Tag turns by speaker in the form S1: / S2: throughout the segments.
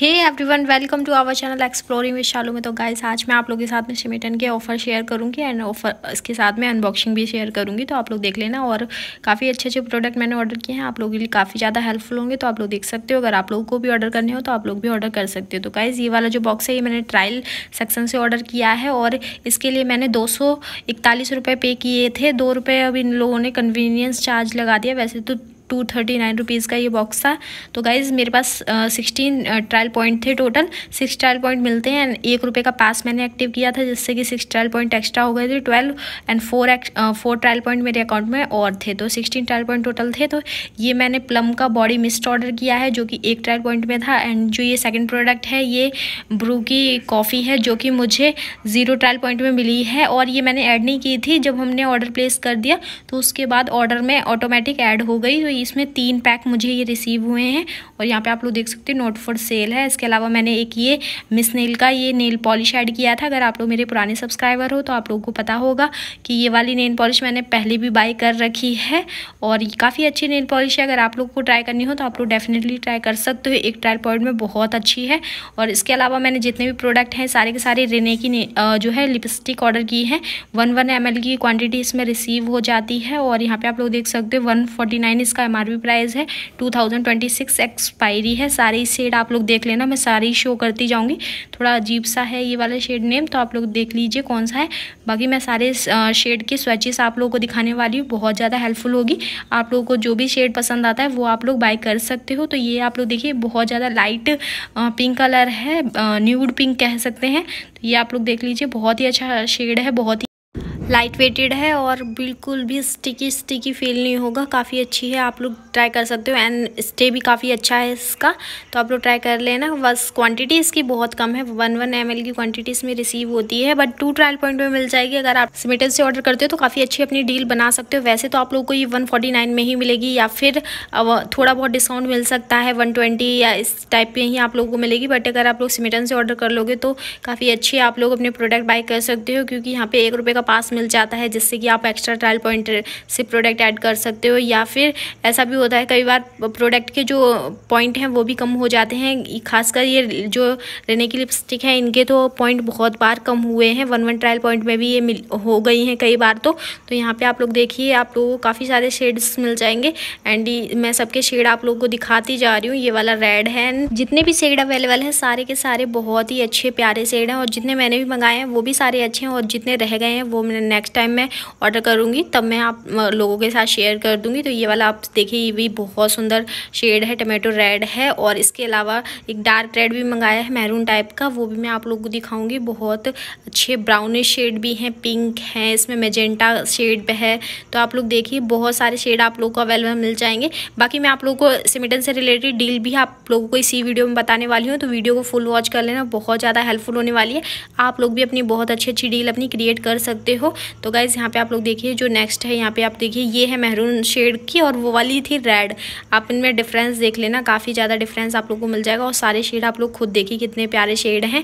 S1: hey everyone welcome to our channel exploring with Shalu में तो guys आज मैं आप लोगों के साथ में शिमेटन के ऑफ़र शेयर करूंगी एंड ऑफर इसके साथ में अनबॉक्सिंग भी शेयर करूंगी तो आप लोग देख लेना और काफ़ी अच्छे अच्छे प्रोडक्ट मैंने ऑर्डर किए हैं आप लोगों के लिए काफ़ी ज़्यादा हेल्पफुल होंगे तो आप लोग देख सकते हो अगर आप लोगों को भी ऑर्डर करने हो तो आप लोग भी ऑर्डर कर सकते हो तो गाइज़ ये वाला जो बॉक्स है ये मैंने ट्रायल सेक्शन से ऑर्डर किया है और इसके लिए मैंने दो पे किए थे दो अब इन लोगों ने कन्वीनियंस चार्ज लगा दिया वैसे तो टू थर्टी नाइन रुपीज़ का ये बॉक्स था तो गाइज़ मेरे पास सिक्सटीन ट्रायल पॉइंट थे टोटल सिक्स ट्रायल पॉइंट मिलते हैं एंड एक रुपये का पास मैंने एक्टिव किया था जिससे कि सिक्स ट्रायल पॉइंट एक्स्ट्रा हो गए थे twelve and four X four trial point मेरे अकाउंट में और थे तो सिक्सटीन ट्रायल पॉइंट टोटल थे तो ये मैंने प्लम का बॉडी मिस्ट ऑर्डर किया है जो कि एक ट्रायल पॉइंट में था एंड जो ये सेकेंड प्रोडक्ट है ये ब्रू की कॉफ़ी है जो कि मुझे ज़ीरो ट्रायल पॉइंट में मिली है और ये मैंने ऐड नहीं की थी जब हमने ऑर्डर प्लेस कर दिया तो उसके बाद ऑर्डर में ऑटोमेटिक ऐड हो गई तो इसमें तीन पैक मुझे ये रिसीव हुए हैं और यहाँ पे आप लोग देख सकते हैं नोट फॉर सेल है इसके अलावा मैंने एक ये मिस नेल का ये नेल पॉलिश ऐड किया था अगर आप लोग मेरे पुराने सब्सक्राइबर हो तो आप लोगों को पता होगा कि ये वाली नेल पॉलिश मैंने पहले भी बाई कर रखी है और काफ़ी अच्छी नेल पॉलिश है अगर आप लोग को ट्राई करनी हो तो आप लोग डेफिनेटली ट्राई कर सकते हो एक ट्रायल पॉइंट में बहुत अच्छी है और इसके अलावा मैंने जितने भी प्रोडक्ट हैं सारे के सारे रेने की जो है लिपस्टिक ऑर्डर की है वन वन एम की क्वान्टिटी इसमें रिसीव हो जाती है और यहाँ पर आप लोग देख सकते हो वन इसका एमआरपी प्राइस है टू एक्सपायरी है सारे शेड आप लोग देख लेना मैं सारी शो करती जाऊँगी थोड़ा अजीब सा है ये वाला शेड नेम तो आप लोग देख लीजिए कौन सा है बाकी मैं सारे शेड के स्वेचेस आप लोगों को दिखाने वाली हूँ बहुत ज़्यादा हेल्पफुल होगी आप लोगों को जो भी शेड पसंद आता है वो आप लोग बाय कर सकते हो तो ये आप लोग देखिए बहुत ज़्यादा लाइट पिंक कलर है न्यूड पिंक कह सकते हैं तो ये आप लोग देख लीजिए बहुत ही अच्छा शेड है बहुत लाइट वेटेड है और बिल्कुल भी स्टिकी स्टिकी फील नहीं होगा काफ़ी अच्छी है आप लोग ट्राई कर सकते हो एंड स्टे भी काफ़ी अच्छा है इसका तो आप लोग ट्राई कर लेना बस क्वांटिटी इसकी बहुत कम है वन वन एम की क्वांटिटी इसमें रिसीव होती है बट टू ट्रायल पॉइंट में मिल जाएगी अगर आप स्मिटन से ऑर्डर करते हो तो काफ़ी अच्छी अपनी डील बना सकते हो वैसे तो आप लोग को ये वन में ही मिलेगी या फिर थोड़ा बहुत डिस्काउंट मिल सकता है वन या इस टाइप में ही आप लोगों को मिलेगी बट अगर आप लोग स्मिटन से ऑर्डर कर लोगे तो काफ़ी अच्छी आप लोग अपने प्रोडक्ट बाई कर सकते हो क्योंकि यहाँ पर एक रुपये का पास मिल जाता है जिससे कि आप एक्स्ट्रा ट्रायल पॉइंट से प्रोडक्ट ऐड कर सकते हो या फिर ऐसा भी होता है कई बार प्रोडक्ट के जो पॉइंट हैं वो भी कम हो जाते हैं खासकर ये जो रहने की लिपस्टिक है इनके तो पॉइंट बहुत बार कम हुए हैं वन वन ट्रायल पॉइंट में भी ये मिल हो गई हैं कई बार तो तो यहाँ पे आप लोग देखिए आप लोगों को काफ़ी सारे शेड्स मिल जाएंगे एंड मैं सबके शेड आप लोगों को दिखाती जा रही हूँ ये वाला रेड है जितने भी शेड अवेलेबल हैं सारे के सारे बहुत ही अच्छे प्यारे शेड हैं और जितने मैंने भी मंगाए हैं वो भी सारे अच्छे हैं और जितने रह गए हैं वो मैंने नेक्स्ट टाइम मैं ऑर्डर करूँगी तब मैं आप लोगों के साथ शेयर कर दूँगी तो ये वाला आप देखिए ये भी बहुत सुंदर शेड है टमाटो रेड है और इसके अलावा एक डार्क रेड भी मंगाया है मैरून टाइप का वो भी मैं आप लोगों को दिखाऊँगी बहुत अच्छे ब्राउनिश शेड भी हैं पिंक हैं इसमें मेजेंटा शेड है तो आप लोग देखिए बहुत सारे शेड आप लोग को अवेलेबल मिल जाएंगे बाकी मैं आप लोगों को सिमिटन से रिलेटेड डील भी आप लोगों को इसी वीडियो में बताने वाली हूँ तो वीडियो को फुल वॉच कर लेना बहुत ज़्यादा हेल्पफुल होने वाली है आप लोग भी अपनी बहुत अच्छी अच्छी डील अपनी क्रिएट कर सकते हो तो गाइज़ यहाँ पे आप लोग देखिए जो नेक्स्ट है यहाँ पे आप देखिए ये है मेहरून शेड की और वो वाली थी रेड आप इनमें डिफरेंस देख लेना काफ़ी ज़्यादा डिफरेंस आप लोग को मिल जाएगा और सारे शेड आप लोग खुद देखिए कितने प्यारे शेड हैं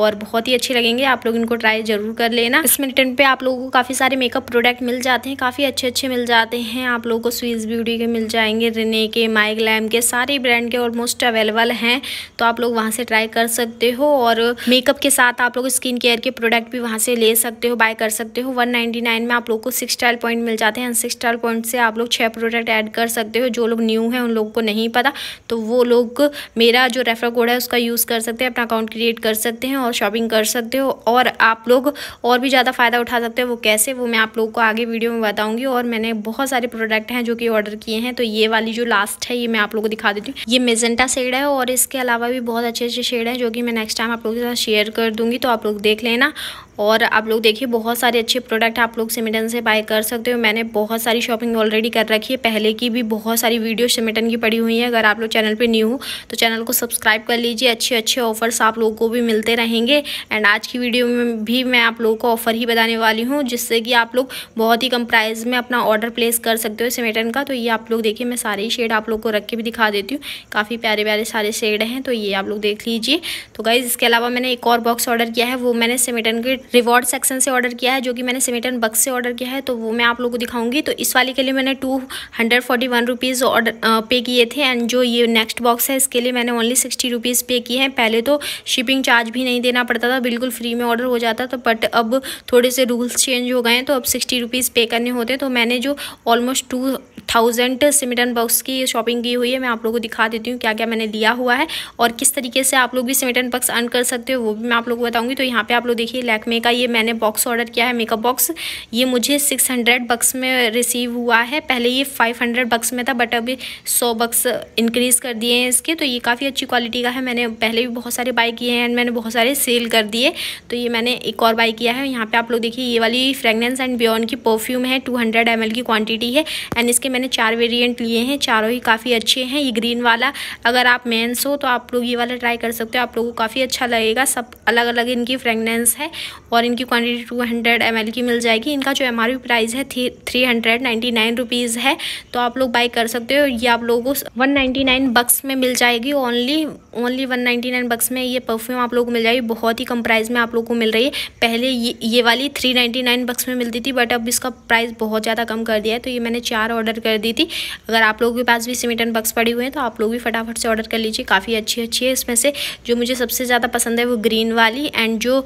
S1: और बहुत ही अच्छे लगेंगे आप लोग इनको ट्राई ज़रूर कर लेना इस मिनटन पर आप लोगों को काफ़ी सारे मेकअप प्रोडक्ट मिल जाते हैं काफ़ी अच्छे अच्छे मिल जाते हैं आप लोगों को स्वीज ब्यूटी के मिल जाएंगे रिने के माइक लैम के सारे ब्रांड के ऑलमोस्ट अवेलेबल हैं तो आप लोग वहाँ से ट्राई कर सकते हो और मेकअप के साथ आप लोग स्किन केयर के प्रोडक्ट भी वहाँ से ले सकते हो बाय कर सकते हो हूँ वन नाइन्टी नाइन में आप लोग को सिक्स स्टाइल पॉइंट मिल जाते हैं सिक्स स्टाइल पॉइंट से आप लोग छः प्रोडक्ट ऐड कर सकते हो जो लोग न्यू हैं उन लोगों को नहीं पता तो वो लोग मेरा जो रेफर कोड है उसका यूज़ कर सकते हैं अपना अकाउंट क्रिएट कर सकते हैं और शॉपिंग कर सकते हो और आप लोग और भी ज़्यादा फ़ायदा उठा सकते हो वो कैसे वो मैं आप लोगों को आगे वीडियो में बताऊँगी और मैंने बहुत सारे प्रोडक्ट हैं जो कि ऑर्डर किए हैं तो ये वाली जो लास्ट है ये मैं आप लोगों को दिखा देती हूँ ये मेजेंटा शेड है और इसके अलावा भी बहुत अच्छे अच्छे शेड हैं जो कि मैं नेक्स्ट टाइम आप लोगों के साथ शेयर कर दूँगी तो आप लोग देख लेना और आप लोग देखिए बहुत सारे अच्छे प्रोडक्ट आप लोग सिमिटन से बाय कर सकते हो मैंने बहुत सारी शॉपिंग ऑलरेडी कर रखी है पहले की भी बहुत सारी वीडियो सिमिटन की पड़ी हुई है अगर आप लोग चैनल पर न्यू हो तो चैनल को सब्सक्राइब कर लीजिए अच्छे अच्छे ऑफर्स आप लोगों को भी मिलते रहेंगे एंड आज की वीडियो में भी मैं आप लोगों को ऑफ़र ही बताने वाली हूँ जिससे कि आप लोग बहुत ही कम प्राइस में अपना ऑर्डर प्लेस कर सकते हो सिमेटन का तो ये आप लोग देखिए मैं सारे ही शेड आप लोग को रख के भी दिखा देती हूँ काफ़ी प्यारे प्यारे सारे शेड हैं तो ये आप लोग देख लीजिए तो गाइज़ इसके अलावा मैंने एक और बॉक्स ऑर्डर किया है वो मैंने सिमेटन के रिवॉर्ड सेक्शन से ऑर्डर किया है जो कि मैंने सिमेटन बक्स से ऑर्डर किया है तो वो मैं आप लोगों को दिखाऊंगी तो इस वाले के लिए मैंने two hundred forty one rupees order pay किए थे एंड जो ये नेक्स्ट बॉक्स है इसके लिए मैंने ओनली सिक्सटी रुपीज़ पे किए हैं पहले तो शिपिंग चार्ज भी नहीं देना पड़ता था बिल्कुल फ्री में ऑर्डर हो जाता था बट अब थोड़े से रूल्स चेंज हो गए हैं तो अब सिक्सटी रुपीज़ पे करने होते तो मैंने जो almost two thousand Smytten bucks की शॉपिंग की हुई है मैं आप लोगों को दिखा देती हूँ क्या क्या मैंने लिया हुआ है और किस तरीके से आप लोग भी सिमिटन बक्स अर्न कर सकते हो वो भी मैं आप लोग को बताऊँगी तो यहाँ पे आप लोग देखिए लैकमे का ये मैंने बॉक्स ऑर्डर किया है मेकअप बॉक्स ये मुझे सिक्स हंड्रेड बक्स में रिसीव हुआ है पहले ये फाइव हंड्रेड बक्स में था बट अभी सौ बक्स इंक्रीज़ कर दिए हैं इसके तो ये काफ़ी अच्छी क्वालिटी का है मैंने पहले भी बहुत सारे बाई किए हैं एंड मैंने बहुत सारे सेल कर दिए तो ये मैंने एक और बाई किया है यहाँ पर आप लोग देखिए ये वाली फ्रेगनेंस एंड बियॉन्ड की परफ्यूम है टू हंड्रेड की क्वान्टिटी है एंड इसके मैंने चार वेरिएंट लिए हैं चारों ही काफ़ी अच्छे हैं ये ग्रीन वाला अगर आप मेंस हो तो आप लोग ये वाला ट्राई कर सकते हो आप लोगों को काफ़ी अच्छा लगेगा सब अलग अलग इनकी फ्रेगनेंस है और इनकी क्वान्टिटी टू हंड्रेड एम की मिल जाएगी इनका जो एम प्राइस है थ्री हंड्रेड है तो आप लोग बाई कर सकते हो ये आप लोगों को वन बक्स में मिल जाएगी ओनली ओनली वन बक्स में ये परफ्यूम आप लोग को मिल जाएगी बहुत ही कम प्राइस में आप लोग को मिल रही है पहले ये ये वाली थ्री नाइन्टी नाइन बक्स में मिलती थी बट अब इसका प्राइस बहुत ज़्यादा कम कर दिया है तो ये मैंने चार ऑर्डर कर दी थी अगर आप लोगों के पास भी सिमिटन बक्स पड़े हुए हैं तो आप लोग भी फटाफट से ऑर्डर कर लीजिए काफ़ी अच्छी अच्छी है इसमें से जो मुझे सबसे ज़्यादा पसंद है वो ग्रीन वाली एंड जो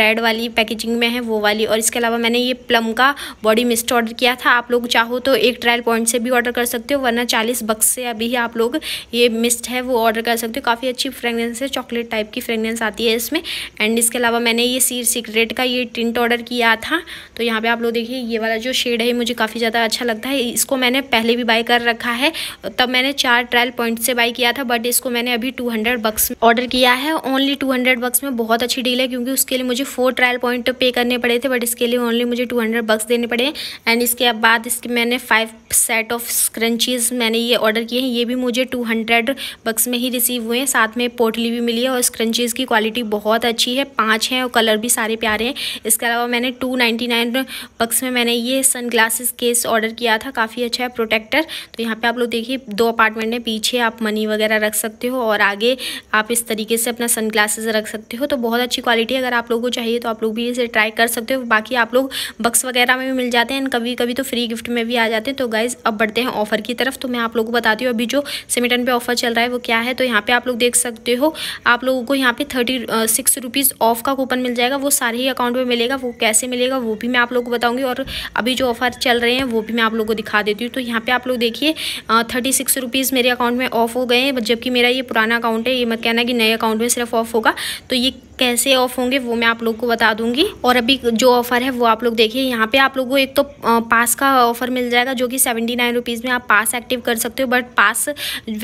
S1: रेड वाली पैकेजिंग में है वो वाली और इसके अलावा मैंने ये प्लम का बॉडी मिस्ट ऑर्डर किया था आप लोग चाहो तो एक ट्रायल पॉइंट से भी ऑर्डर कर सकते हो वरना चालीस बक्स से अभी ही आप लोग ये मिस्ट है वो ऑर्डर कर सकते हो काफ़ी अच्छी फ्रेगनेंस है चॉकलेट टाइप की फ्रेगनेंस आती है इसमें एंड इसके अलावा मैंने ये सीर सीक्रेट का ये टिंट ऑर्डर किया था तो यहाँ पर आप लोग देखिए ये वाला जो शेड है मुझे काफ़ी ज़्यादा अच्छा लगता है इसको मैंने मैंने पहले भी बाई कर रखा है तब मैंने चार ट्रायल पॉइंट से बाई किया था बट इसको मैंने अभी टू हंड्रेड बक्स ऑर्डर किया है ओनली टू हंड्रेड बक्स में बहुत अच्छी डील है क्योंकि उसके लिए मुझे फोर ट्रायल पॉइंट पे करने पड़े थे बट इसके लिए ओनली मुझे टू हंड्रेड बक्स देने पड़े एंड इसके बाद इसके मैंने फाइव सेट ऑफ स्क्रंचीज़ मैंने ये ऑर्डर किए हैं ये भी मुझे टू हंड्रेड बक्स में ही रिसीव हुए हैं साथ में पोटली भी मिली है और स्क्रंचीज़ की क्वालिटी बहुत अच्छी है पाँच हैं और कलर भी सारे प्यारे हैं इसके अलावा मैंने टू नाइन्टी नाइन बक्स में मैंने ये सन ग्लासेस केस ऑर्डर किया था काफ़ी अच्छा है है प्रोटेक्टर तो यहाँ पे आप लोग देखिए दो अपार्टमेंट है पीछे आप मनी वगैरह रख सकते हो और आगे आप इस तरीके से अपना सन रख सकते हो तो बहुत अच्छी क्वालिटी है अगर आप लोगों को चाहिए तो आप लोग भी इसे ट्राई कर सकते हो बाकी आप लोग बक्स वगैरह में भी मिल जाते हैं कभी कभी तो फ्री गिफ्ट में भी आ जाते हैं तो गाइज़ अब बढ़ते हैं ऑफर की तरफ तो मैं आप लोगों को बताती हूँ अभी जो सिमिटन पर ऑफर चल रहा है वो क्या है तो यहाँ पे आप लोग देख सकते हो आप लोगों को यहाँ पे थर्टी सिक्स रुपीज़ ऑफ का कूपन मिल जाएगा वो सारे ही अकाउंट में मिलेगा वो कैसे मिलेगा वो भी मैं आप लोग को बताऊँगी और अभी जो ऑफर चल रहे हैं वो भी मैं आप लोग को दिखा देती हूँ तो तो यहाँ पे आप लोग देखिए थर्टी सिक्स रुपीज़ मेरे अकाउंट में ऑफ हो गए हैं जबकि मेरा ये पुराना अकाउंट है ये मत कहना कि नए अकाउंट में सिर्फ ऑफ होगा तो ये कैसे ऑफ होंगे वो मैं आप लोग को बता दूंगी और अभी जो ऑफर है वो आप लोग देखिए यहाँ पे आप लोग को एक तो पास का ऑफर मिल जाएगा जो कि सेवेंटी नाइन रुपीज़ में आप पास एक्टिव कर सकते हो बट पास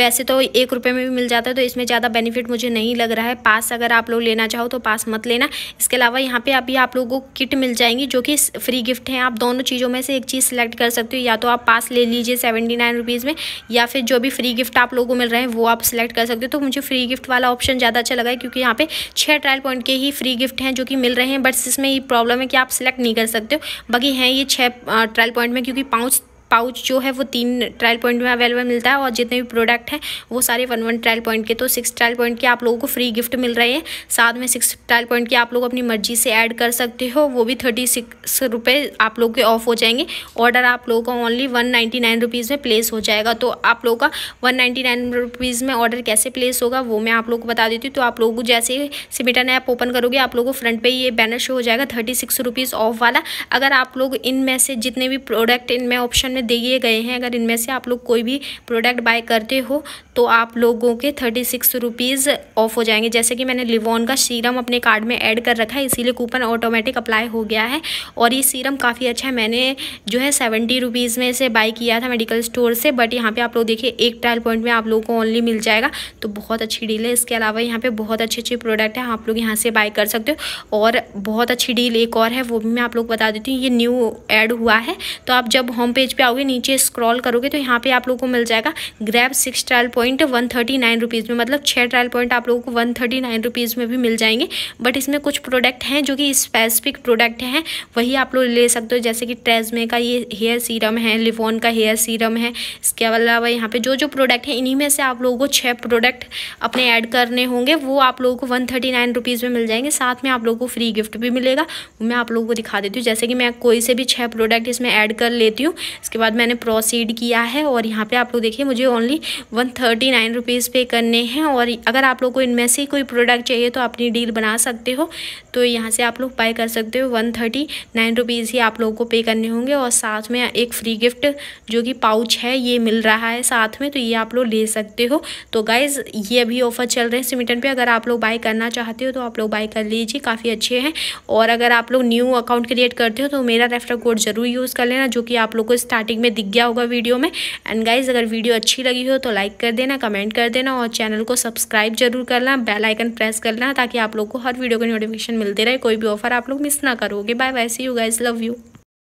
S1: वैसे तो एक रुपये में भी मिल जाता है तो इसमें ज़्यादा बेनिफिट मुझे नहीं लग रहा है पास अगर आप लोग लेना चाहो तो पास मत लेना इसके अलावा यहाँ पे अभी आप लोगों को किट मिल जाएंगी जो कि फ्री गिफ्ट हैं आप दोनों चीज़ों में से एक चीज़ सेलेक्ट कर सकते हो या तो आप पास ले लीजिए सेवेंटी नाइन रुपीज़ में या फिर जो भी फ्री गिफ्ट आप लोगों को मिल रहे हैं वो आप सिलेक्ट कर सकते हो तो मुझे फ्री गिफ्ट वाला ऑप्शन ज़्यादा अच्छा लगा है क्योंकि यहाँ पे छः ट्रायल पॉइंट के ही फ्री गिफ्ट हैं जो कि मिल रहे हैं बट इसमें ये प्रॉब्लम है कि आप सिलेक्ट नहीं कर सकते हो बाकी हैं ये छः ट्रायल पॉइंट में क्योंकि पाउच पाउच जो है वो तीन ट्रायल पॉइंट में अवेलेबल मिलता है और जितने भी प्रोडक्ट हैं वो सारे वन वन ट्रायल पॉइंट के तो सिक्स ट्रायल पॉइंट के आप लोगों को फ्री गिफ्ट मिल रहे हैं साथ में सिक्स ट्रायल पॉइंट के आप लोग अपनी मर्जी से ऐड कर सकते हो वो भी थर्टी सिक्स रुपये आप लोग के ऑफ हो जाएंगे ऑर्डर आप लोगों का only one ninety nine rupees में प्लेस हो जाएगा तो आप लोगों का वन नाइन्टी नाइन रुपीज़ में ऑर्डर कैसे प्लेस होगा वो मैं आप लोग को बता देती हूँ तो आप लोगों को जैसे ही सिमिटन ऐप ओपन करोगे आप लोगों को फ्रंट पर ये बैनर शो हो जाएगा थर्टी सिक्स रुपीज़ ऑफ वाला अगर आप लोग इनमें से जितने भी प्रोडक्ट इनमें ऑप्शन में दिए गए हैं अगर इनमें से आप लोग कोई भी प्रोडक्ट बाय करते हो तो आप लोगों के थर्टी सिक्स रुपीज़ ऑफ हो जाएंगे जैसे कि मैंने लिवोन का सीरम अपने कार्ड में ऐड कर रखा है इसीलिए कूपन ऑटोमेटिक अप्लाई हो गया है और ये सीरम काफ़ी अच्छा है मैंने जो है सेवेंटी रुपीज़ में इसे बाई किया था मेडिकल स्टोर से बट यहाँ पर आप लोग देखिए एक ट्रायल पॉइंट में आप लोगों को ओनली मिल जाएगा तो बहुत अच्छी डील है इसके अलावा यहाँ पर बहुत अच्छे अच्छे प्रोडक्ट हैं आप लोग यहाँ से बाय कर सकते हो और बहुत अच्छी डील एक और है वो भी मैं आप लोग बता देती हूँ ये न्यू ऐड हुआ है तो आप जब होम पेज पर आओ जाओगे नीचे स्क्रॉल करोगे तो यहाँ पे आप लोगों को मिल जाएगा grab six trial point one thirty nine rupees में मतलब छः ट्रायल पॉइंट आप लोगों को वन थर्टी नाइन रुपीज़ में भी मिल जाएंगे बट इसमें कुछ प्रोडक्ट हैं जो कि स्पेसिफिक प्रोडक्ट हैं वही आप लोग ले सकते हो जैसे कि ट्रेजमे का ये हेयर सीरम है लिफोन का हेयर सीरम है इसके अलावा यहाँ पर जो जो प्रोडक्ट हैं इन्हीं में से आप लोगों को छः प्रोडक्ट अपने ऐड करने होंगे वो आप लोगों को वन थर्टी में मिल जाएंगे साथ में आप लोगों को फ्री गिफ्ट भी मिलेगा मैं आप लोगों को दिखा देती हूँ जैसे कि मैं कोई से भी छः प्रोडक्ट इसमें ऐड कर लेती हूँ उसके बाद मैंने प्रोसीड किया है और यहाँ पे आप लोग देखिए मुझे only one thirty nine rupees pay करने हैं और अगर आप लोग को इनमें से कोई प्रोडक्ट चाहिए तो अपनी डील बना सकते हो तो यहाँ से आप लोग बाय कर सकते हो वन थर्टी नाइन रुपीज़ ही आप लोगों को पे करने होंगे और साथ में एक फ्री गिफ्ट जो कि पाउच है ये मिल रहा है साथ में तो ये आप लोग ले सकते हो तो गाइज़ ये अभी ऑफ़र चल रहे हैं सिमिटन पर अगर आप लोग बाय करना चाहते हो तो आप लोग बाय कर लीजिए काफ़ी अच्छे हैं और अगर आप लोग न्यू अकाउंट क्रिएट करते हो तो मेरा रेफर कोड ज़रूर यूज़ कर लेना जो कि आप लोग को स्टार्ट स्टार्टिंग में दिख गया होगा वीडियो में एंड गाइज अगर वीडियो अच्छी लगी हो तो लाइक कर देना कमेंट कर देना और चैनल को सब्सक्राइब जरूर करना बेल आइकन प्रेस करना ताकि आप लोग को हर वीडियो का नोटिफिकेशन मिलते रहे कोई भी ऑफर आप लोग मिस ना करोगे bye bye see you guys love you